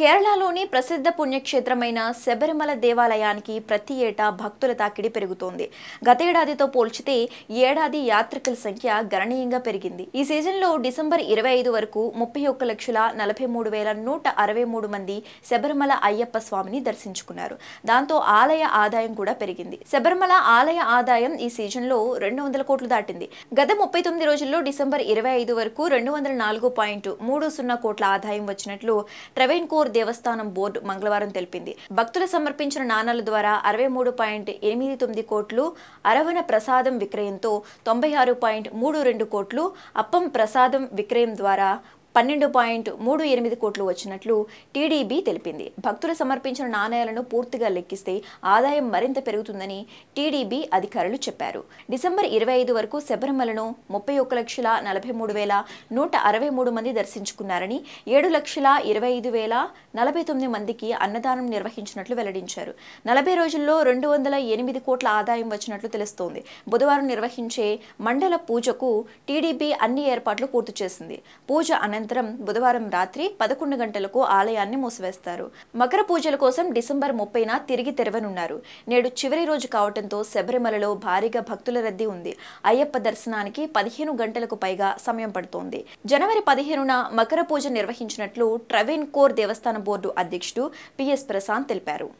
కేరళలోని ప్రసిద్ధ పుణ్యక్షేత్రమైన శబరిమల దేవాలయానికి ప్రతి ఏటా భక్తుల తాకిడి పెరుగుతోంది గతేడాదితో పోల్చితే ఏడాది యాత్రికుల సంఖ్య గణనీయంగా పెరిగింది ఈ సీజన్లో డిసెంబర్ ఇరవై ఐదు వరకు ముప్పై ఒక్క లక్షల నలభై మూడు వేల నూట అరవై మూడు మంది శబరిమల అయ్యప్ప స్వామిని దర్శించుకున్నారు దాంతో ఆలయ ఆదాయం కూడా పెరిగింది శబరిమల ఆలయ ఆదాయం ఈ సీజన్లో రెండు వందల కోట్లు దాటింది గత ముప్పై తొమ్మిది రోజుల్లో డిసెంబర్ ఇరవై ఐదు వరకు రెండు వందల నాలుగు పాయింట్ మూడు సున్నా కోట్ల ఆదాయం వచ్చినట్లు ట్రెవెన్ కో తిరువూరు దేవస్థానం బోర్డు మంగళవారం తెలిపింది భక్తులు సమర్పించిన నాణాల ద్వారా అరవై మూడు పాయింట్ ఎనిమిది తొమ్మిది కోట్లు అరవణ ప్రసాదం విక్రయంతో తొంభై ఆరు పాయింట్ మూడు రెండు కోట్లు అప్పం ప్రసాదం విక్రయం ద్వారా పన్నెండు పాయింట్ మూడు ఎనిమిది కోట్లు వచ్చినట్లు టీడీబీ తెలిపింది భక్తులు సమర్పించిన నాణేలను పూర్తిగా లెక్కిస్తే ఆదాయం మరింత పెరుగుతుందని టీడీబీ అధికారులు చెప్పారు డిసెంబర్ ఇరవై ఐదు వరకు శబరిమలను ముప్పై ఒక్క లక్షల నలభై మూడు వేల నూట అరవై మూడు మంది దర్శించుకున్నారని ఏడు లక్షల ఇరవై ఐదు వేల నలభై తొమ్మిది మందికి అన్నదానం నిర్వహించినట్లు వెల్లడించారు నలభై రోజుల్లో రెండు వందల ఎనిమిది కోట్ల ఆదాయం వచ్చినట్లు తెలుస్తోంది బుధవారం నిర్వహించే మండల పూజకు టీడీపీ అన్ని ఏర్పాట్లు పూర్తి చేసింది పూజ అనంతరం అనంతరం బుధవారం రాత్రి పదకొండు గంటలకు ఆలయాన్ని మూసివేస్తారు మకర పూజల కోసం డిసెంబర్ ముప్పైన తిరిగి తెరవనున్నారు నేడు చివరి రోజు కావడంతో శబరిమలలో భారీగా భక్తుల రద్దీ ఉంది అయ్యప్ప దర్శనానికి పదిహేను గంటలకు పైగా సమయం పడుతోంది జనవరి పదిహేనున మకర పూజ నిర్వహించినట్లు ట్రవెన్ కోర్ దేవస్థాన బోర్డు అధ్యక్షుడు పిఎస్ ప్రశాంత్ తెలిపారు